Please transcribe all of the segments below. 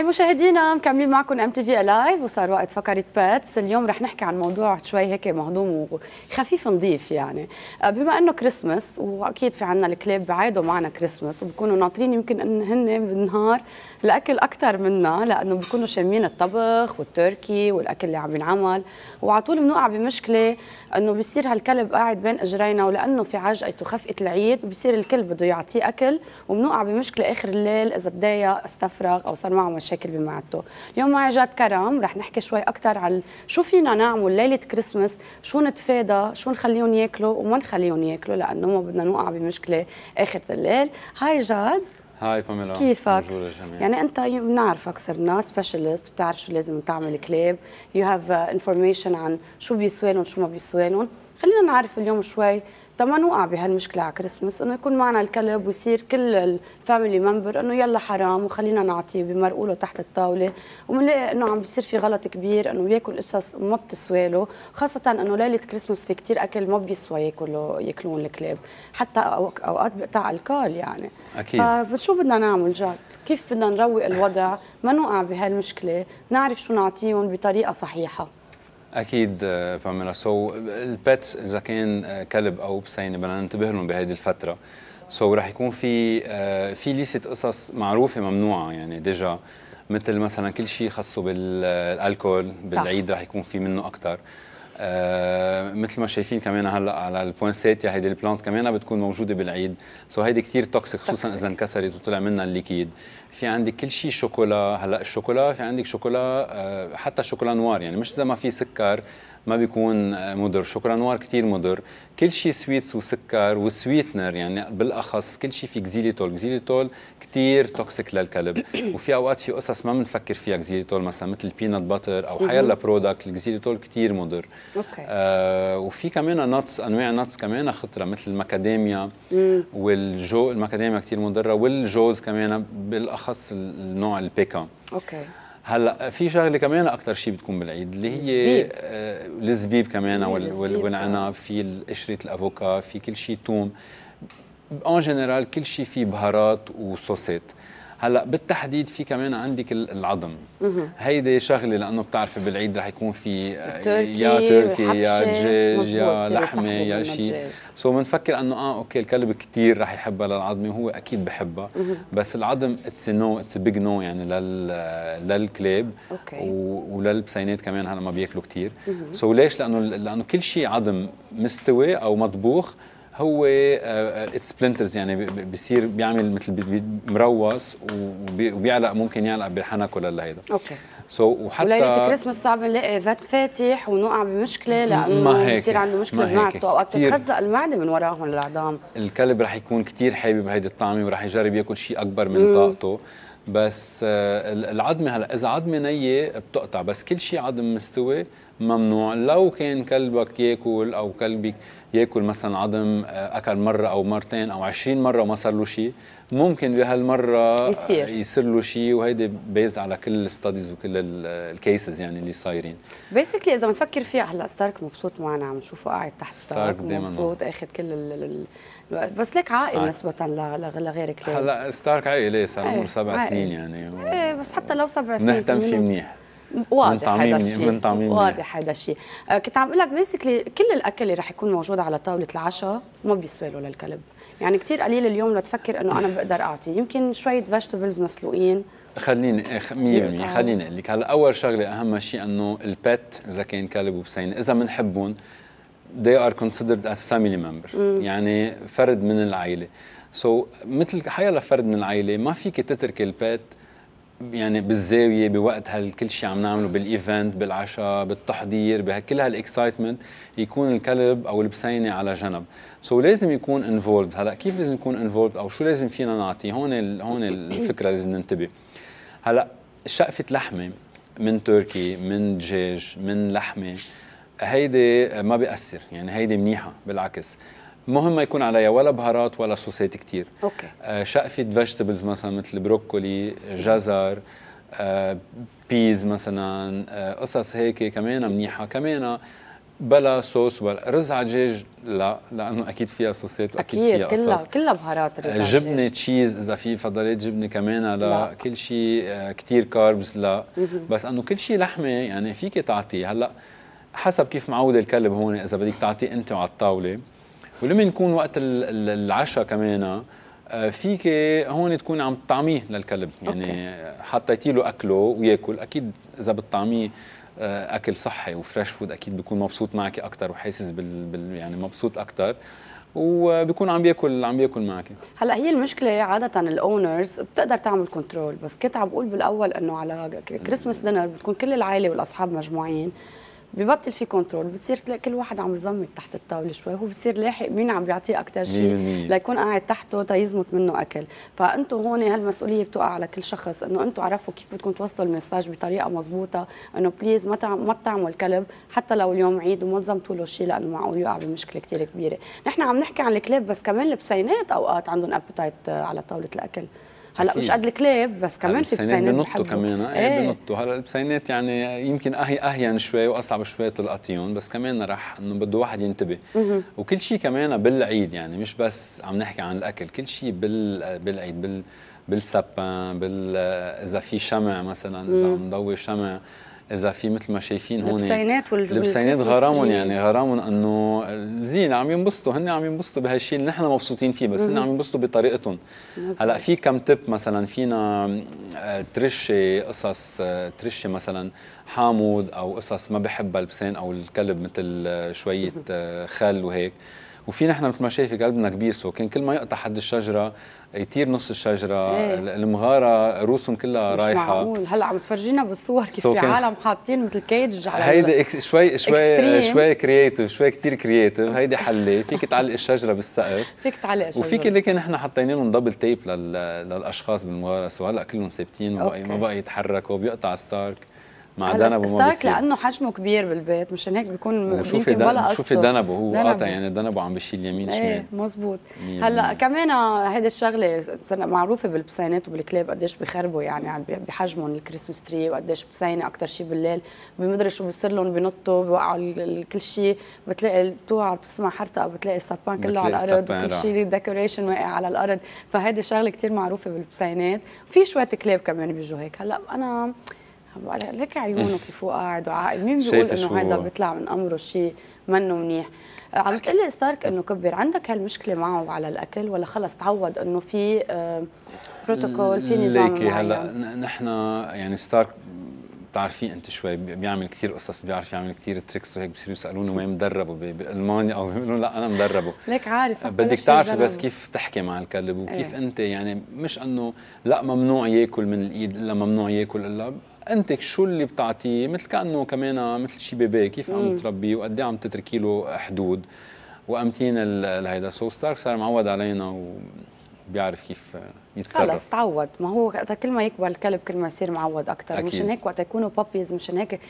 هاي مشاهدينا مكملين معكم ام تي في الايف وصار وقت فقره باتس اليوم رح نحكي عن موضوع شوي هيك مهضوم وخفيف نظيف يعني آه، بما انه كريسماس واكيد في عنا الكلاب بعيدوا معنا كريسماس وبكونوا ناطرين يمكن ان هن بالنهار الاكل اكثر منا لانه بكونوا شامين الطبخ والتركي والاكل اللي عم ينعمل وعلى طول بنوقع بمشكله انه بصير هالكلب قاعد بين اجرينا ولانه في عجقته خفقه العيد بصير الكلب بده يعطيه اكل وبنوقع بمشكله اخر الليل اذا تضايق استفرغ او صار معه مشاكل المشاكل بمعدته اليوم معي جاد كرم رح نحكي شوي اكثر عن شو فينا نعمل ليله كريسمس شو نتفادى شو نخليهم ياكلوا وما نخليهم ياكلوا لانه ما بدنا نوقع بمشكله اخر الليل هاي جاد هاي باميلا كيفك؟ يعني انت بنعرفك صرنا سبيشالست بتعرف شو لازم تعمل كلاب يو هاف انفورميشن عن شو بيسوالهم شو ما بيسوالهم خلينا نعرف اليوم شوي تما ما نوقع بهالمشكله على كريسمس انه يكون معنا الكلب ويصير كل الفاميلي ممبر انه يلا حرام وخلينا نعطيه بمرقوله له تحت الطاوله وبنلاقي انه عم بيصير في غلط كبير انه بياكل قصص ما بتسواله خاصه انه ليله كريسمس في كثير اكل ما بيسوى ياكلوا ياكلون الكلاب حتى اوقات بقطع الكال يعني اكيد فشو بدنا نعمل جد كيف بدنا نروق الوضع ما نوقع بهالمشكله نعرف شو نعطيهم بطريقه صحيحه اكيد باميلا سو البيتس اذا كان آه، كلب او بسينه بدنا ننتبه لهم بهيدي الفتره سو so, رح يكون في آه، في ليسة قصص معروفه ممنوعه يعني ديجا مثل مثلا كل شيء خاصه بالالكول آه، بالعيد رح يكون في منه اكثر مثل ما شايفين كمان هلا على البوانسيتيا هيدي البلانت كمان بتكون موجوده بالعيد سو هيدي كثير توكسيك خصوصا اذا انكسرت وطلع منها الليكيد في عندك كل شيء شوكولا هلا الشوكولا في عندك شوكولا آه، حتى شوكولا نوار يعني مش زي ما في سكر ما بيكون مضر شكرا نوار كثير مضر كل شيء سويتس وسكر وسويتنر يعني بالاخص كل شيء في كزيليتول كزيليتول كثير توكسيك للكلب وفي اوقات في قصص ما بنفكر فيها كزيليتول مثلا مثل البينات باتر او حيلا برودكت الكزيليتول كثير مضر اوكي آه وفي كمان نتس انواع نتس كمان خطره مثل المكاديميا والجو المكاديميا كثير مضره والجوز كمان بالاخص النوع البيكا اوكي هلا في شغله كمان اكثر شيء بتكون بالعيد اللي هي الزبيب آه كمان والعنب في قشره الافوكا في كل شيء توم اون جنرال كل شيء فيه بهارات وصوصات هلا بالتحديد في كمان عندك العظم هيدي شغله لانه بتعرفي بالعيد رح يكون في آه، يا تركي يا دجاج يا لحمه يا شيء سو so بنفكر انه اه اوكي الكلب كثير رح يحبها للعظمه وهو اكيد بحبها بس العظم اتس نو اتس بيج نو يعني لل آه، للكلاب وللبسينات كمان هلا ما بياكلوا كثير سو so ليش لانه لانه كل شيء عظم مستوي او مطبوخ هو سبلنترز آه، آه، يعني بصير بيعمل مثل مروس وبيعلق ممكن يعلق بحنكه هيدا اوكي سو so وحتى وليله كريسماس صعب نلاقي فات آه، فاتح ونوقع بمشكله لانه بصير عنده مشكله بمعدته اوقات بتتخزق المعده من وراهم العظام الكلب رح يكون كثير حابب هيدي الطعمه ورح يجرب ياكل شيء اكبر من طاقته بس العظمه هلا اذا عظمه نيه بتقطع بس كل شيء عظم مستوي ممنوع لو كان كلبك ياكل او كلبك ياكل مثلا عظم آه، اكل مره او مرتين او 20 مره وما صار له شيء ممكن بهالمره يصير يصير له شيء وهيدي بيز على كل الستاديز وكل الكيسز آه، يعني اللي صايرين بيسكلي اذا بنفكر فيها هلا ستارك مبسوط معنا عم نشوفه قاعد تحت ستارك مبسوط اخذ كل ال الوقت بس لك عائل نسبة لغيرك هلا ستارك عائل ايه صار عمره سبع سنين يعني و... ايه بس حتى لو سبع سنين نهتم فيه منيح واضح هذا الشيء من تعميم واضح هذا الشيء كنت عم اقول لك بيسكلي كل الاكل اللي رح يكون موجود على طاوله العشاء ما بيسوى للكلب يعني كثير قليل اليوم لتفكر انه انا بقدر اعطي يمكن شويه فيجيتابلز مسلوقين خليني اخ إيه، 100% خليني اقول لك هلا اول شغله اهم شيء انه البت اذا كان كلب وبسين اذا بنحبهم they are considered as family member مم. يعني فرد من العائله سو so, مثل حيلا فرد من العائله ما فيك تترك البيت يعني بالزاويه بوقت هالكل شيء عم نعمله بالايفنت بالعشاء بالتحضير بكل هالاكسايتمنت يكون الكلب او البسينه على جنب سو so لازم يكون انفولد هلا كيف لازم يكون انفولد او شو لازم فينا نعطي هون ال هون الفكره لازم ننتبه هلا شقفه لحمه من تركي من دجاج من لحمه هيدي ما بيأثر يعني هيدي منيحه بالعكس مهم ما يكون عليها ولا بهارات ولا صوصات كتير اوكي آه شقفه فيجيتابلز مثلا مثل بروكولي جزر آه بيز مثلا آه قصص هيك كمان منيحه كمان بلا صوص ولا رز على الدجاج لا لانه اكيد فيها صوصات اكيد, أكيد فيها كلها أصص. كلها بهارات رز آه، جبنه تشيز اذا في فضلات جبنه كمان لا, لا. كل شيء آه، كثير كاربز لا بس انه كل شيء لحمه يعني فيك تعطيه هلا حسب كيف معود الكلب هون اذا بدك تعطيه انت وعلى الطاوله ولما يكون وقت العشاء كمان آه، فيك هون تكون عم تطعميه للكلب يعني حطيتي له اكله وياكل اكيد اذا بتطعميه آه، اكل صحي وفريش فود اكيد بيكون مبسوط معك اكثر وحاسس بال, بال يعني مبسوط اكثر وبيكون عم بياكل عم بياكل معك هلا هي المشكله عاده الاونرز بتقدر تعمل كنترول بس كنت عم بقول بالاول انه على كريسماس دينر بتكون كل العائله والاصحاب مجموعين ببطل في كنترول بتصير كل واحد عم يزمط تحت الطاوله شوي هو بصير لاحق مين عم بيعطيه اكثر شيء ليكون قاعد تحته تيزمت منه اكل فانتم هون هالمسؤوليه بتقع على كل شخص انه انتم عرفوا كيف بدكم توصلوا المساج بطريقه مضبوطه انه بليز ما ما تعمل كلب حتى لو اليوم عيد وما تزمتوا له شيء لانه معقول يقع بمشكله كثير كبيره نحن عم نحكي عن الكلاب بس كمان البسينات اوقات عندهم ابيتايت آه، على طاوله الاكل هلا مش قد الكلاب بس كمان في بسينات بنطوا كمان ايه, إيه. بنطوا هلا البسينات يعني يمكن اهي اهين شوي واصعب شوي تلقطيهم بس كمان رح انه بده واحد ينتبه وكل شيء كمان بالعيد يعني مش بس عم نحكي عن الاكل كل شيء بال بالعيد بال بالسبان بال اذا في شمع مثلا اذا عم نضوي شمع اذا في مثل ما شايفين هون لبسينات وال البسينات غرامهم يعني غرامهم انه زين عم ينبسطوا هن عم ينبسطوا بهالشيء اللي نحن مبسوطين فيه بس هن عم ينبسطوا بطريقتهم هلا في كم تب مثلا فينا آه، ترشي قصص آه، ترشي مثلا حامود او قصص ما بحبها البسين او الكلب مثل آه، شويه خل وهيك وفي نحن مثل ما شايف قلبنا كبير سو كان كل ما يقطع حد الشجره يطير نص الشجره ايه. المغاره روسهم كلها مش رايحه معقول هلا عم تفرجينا بالصور كيف so في عالم حاطين مثل كيج على هيدا إكس شوي شوي إكستريم. شوي كرييتيف شوي كثير كرييتيف هيدي حله فيك تعلق الشجره بالسقف فيك تعلق الشجره وفيك لكن نحن حطينا لهم دبل تيب للاشخاص بالمغاره سو هلا كلهم ثابتين ما بقى يتحركوا بيقطع ستارك مع دنبو بيصير لانه حجمه كبير بالبيت مشان هيك بيكون شوفي ولا شوفي دنب هو قاطع يعني دنب عم بشيل يمين إيه، شمال ايه مزبوط هلا كمان هيدي الشغله معروفه بالبسينات وبالكلاب قديش بخربوا يعني بحجمهم الكريسماس تري وقديش بسينه اكثر شيء بالليل بمدري شو بصير لهم بنطوا بيوقعوا كل شيء بتلاقي بتوع بتسمع حرتقه بتلاقي الصبان كله على الارض وكل شيء ديكوريشن واقع على الارض فهيدي شغله كثير معروفه بالبسينات في شويه كلاب كمان بيجوا هيك هلا انا لك عيونه كيف هو قاعد وعاقل مين بيقول انه هذا بيطلع من امره شيء منه منيح آه، عم لي ستارك انه كبر عندك هالمشكله معه على الاكل ولا خلص تعود انه في بروتوكول آه، في نظام ليكي هلا نحن يعني ستارك بتعرفيه انت شوي بيعمل كثير قصص بيعرف يعمل كثير تريكس وهيك بصيروا يسالونه وين مدربه بالمانيا او بيقولوا لا انا مدربه ليك عارف بدك تعرفي بس كيف تحكي مع الكلب وكيف ايه. انت يعني مش انه لا ممنوع ياكل من الايد الا ممنوع ياكل الا انت شو اللي بتعطيه مثل كانه كمان مثل شي بيبي كيف عم تربيه وقد إيه عم تتركي له حدود وامتين هيدا سو ستارك صار معود علينا بيعرف كيف يتصرف خلص تعود ما هو كل ما يكبر الكلب كل ما يصير معود اكثر مشان هيك وقت يكونوا بابيز مشان هيك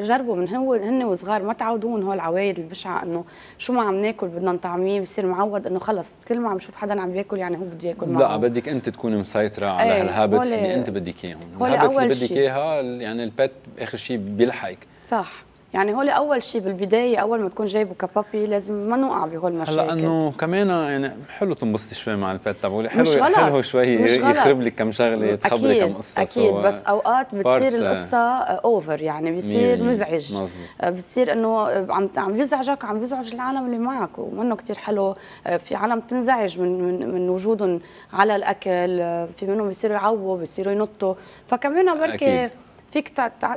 جربوا من هو هن وصغار ما تعودون هول العوايد البشعه انه شو ما عم ناكل بدنا نطعميه بصير معود انه خلص كل ما عم شوف حدا عم بياكل يعني هو بده ياكل معه لا بدك انت تكوني مسيطره على ايه هالهابتس اللي انت بدك اياهم الهابتس اللي بدك اياها يعني البت اخر شيء بيلحقك صح يعني هول اول شيء بالبدايه اول ما تكون جايبه كبابي لازم ما نوقع بهول المشاكل هلا انه كمان يعني حلو تنبسطي شوي مع الفات تبعولي حلو مش غلط. حلو شوي يخرب لك كم شغله تخبري كم قصه اكيد بس اوقات بتصير القصه اوفر يعني بيصير مزعج مزبوط. آه، بتصير انه عم عم بيزعجك عم بيزعج العالم اللي معك ومنه كثير حلو آه، في عالم تنزعج من من, من وجودهم على الاكل آه، في منهم بيصيروا يعووا بيصيروا ينطوا فكمان بركي أكيد. فيك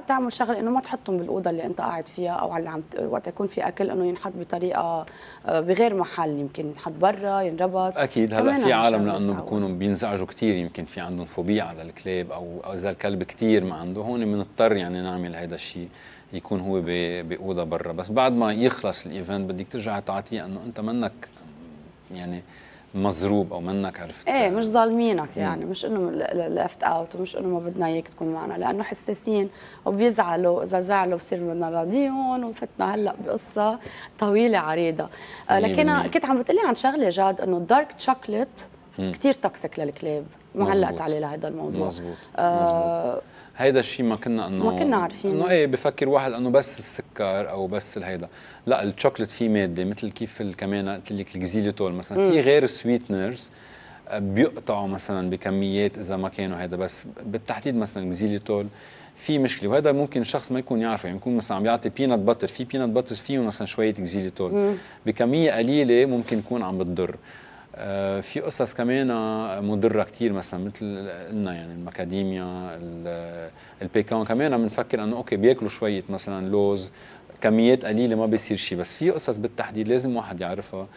تعمل شغله انه ما تحطهم بالاوضه اللي انت قاعد فيها او على عم وقت يكون في اكل انه ينحط بطريقه آه، بغير محل يمكن ينحط برا ينربط اكيد هلا في عالم لانه بكونوا بينزعجوا كثير يمكن في عندهم فوبيا على الكلاب او اذا الكلب كثير ما عنده هون بنضطر يعني نعمل هذا الشيء يكون هو باوضه برا بس بعد ما يخلص الايفنت بدك ترجع تعطيه انه انت منك يعني مضروب او منك عرفت ايه مش ظالمينك يعني مش انه ليفت اوت ومش انه ما بدنا اياك تكون معنا لانه حساسين وبيزعلوا اذا زعلوا بصير بدنا راضيهم وفتنا هلا بقصه طويله عريضه آه، لكن كنت عم بتقلي عن شغله جاد انه الدارك تشوكلت كثير توكسيك للكلاب وعلقت عليه لهذا الموضوع مزبوط. آه مزبوط. هيدا الشيء ما كنا انه ما كنا عارفين انه ايه بفكر واحد انه بس السكر او بس الهيدا لا الشوكليت فيه ماده مثل كيف كمان قلت لك الجزيليتول مثلا في غير السويتنرز آه، بيقطعوا مثلا بكميات اذا ما كانوا هيدا بس بالتحديد مثلا الجزيليتول في مشكله وهذا ممكن الشخص ما يكون يعرفه يعني يكون مثلا عم يعطي بينات بتر في بينات بتر فيه مثلا شويه جزيليتول بكميه قليله ممكن يكون عم بتضر آه، في قصص كمان مضره كثير مثلا مثل قلنا يعني المكاديميا البيكان كمان بنفكر انه اوكي بياكلوا شويه مثلا لوز كميات قليله ما بيصير شيء بس في قصص بالتحديد لازم واحد يعرفها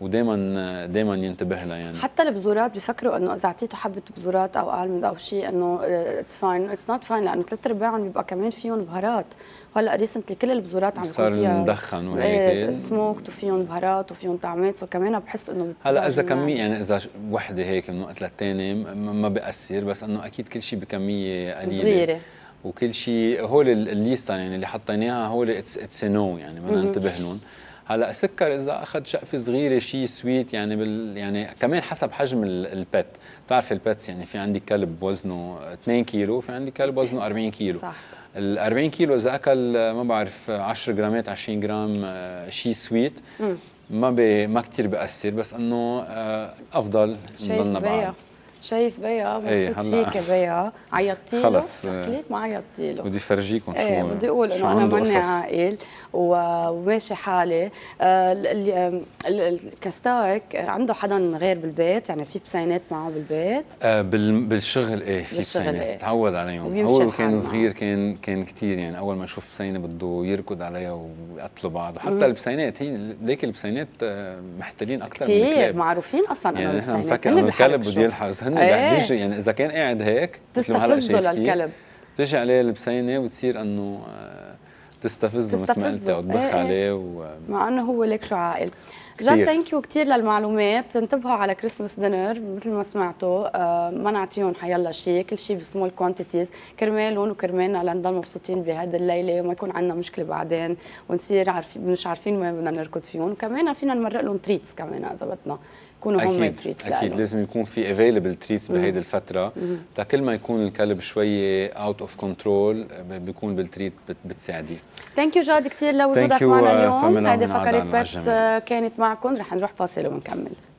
ودائما دائما ينتبه لها يعني حتى البذورات بفكروا انه اذا اعطيته حبه بذورات او قالمند او شيء انه اتس فاين اتس نوت فاين لانه ثلاث ارباعهم بيبقى كمان فيهم بهارات وهلا ريسنتلي كل البذورات عم صار مدخن وهيك سموكت إيه، وفيهم بهارات وفيهم طعمات سو كمان بحس انه هلا اذا كميه يعني اذا وحده هيك من وقت للثاني ما بيأثر بس انه اكيد كل شيء بكميه قليله صغيره وكل شيء هول الليستا يعني اللي حطيناها هول اتس نو يعني بدنا ننتبه لهم هلا سكر اذا اخذ شقفه صغيره شيء سويت يعني بال يعني كمان حسب حجم البت بتعرف البتس يعني في عندي كلب وزنه 2 كيلو في عندي كلب وزنه 40 كيلو صح ال 40 كيلو اذا اكل ما بعرف 10 جرامات 20 جرام آه، شيء سويت ما بي ما كثير بأثر بس انه آه، افضل نضلنا بعض شايف بيا اه إيه، مبسوط فيك بيا عيطتي له خلص آه، خليك ما عيطتي له بدي فرجيكم شو ايه بدي اقول انه انا ماني عاقل وماشي حالي آه, آه، عنده حدا غير بالبيت يعني في بسينات معه بالبيت آه، بالشغل ايه في بسينات إيه. تعود عليهم هو كان صغير كان كان كثير يعني اول ما يشوف بسينه بده يركض عليها ويقتلوا بعض وحتى البسينات هي ليك البسينات محتلين اكثر من الكلاب كثير معروفين اصلا يعني نحن بنفكر انه الكلب بده يلحق هن يعني ايه. بيجي يعني اذا كان قاعد هيك تستفزه للكلب بتجي عليه البسينه وتصير انه آه، تستفزه مثل ما انت وتبخ إيه،, ايه. عليه و... مع انه هو ليك شو عاقل جاد ثانك يو كثير للمعلومات انتبهوا على كريسماس دينر مثل ما سمعتوا آه، ما نعطيهم حيلا شيء كل شيء بسمول كوانتيتيز كرمالهم وكرمالنا لنضل مبسوطين بهذا الليله وما يكون عندنا مشكله بعدين ونصير عارفين مش عارفين وين بدنا نركض فيهم وكمان فينا نمرق لهم تريتس كمان اذا بدنا يكونوا هم تريتس اكيد اكيد لازم يكون في افيلبل تريتس بهيدي الفتره تا كل ما يكون الكلب شوي اوت اوف كنترول بيكون بالتريت بتساعديه ثانك يو جاد كثير لوجودك معنا آه، اليوم هذه فقره بس آه، كانت مع معكم رح نروح فاصل ونكمل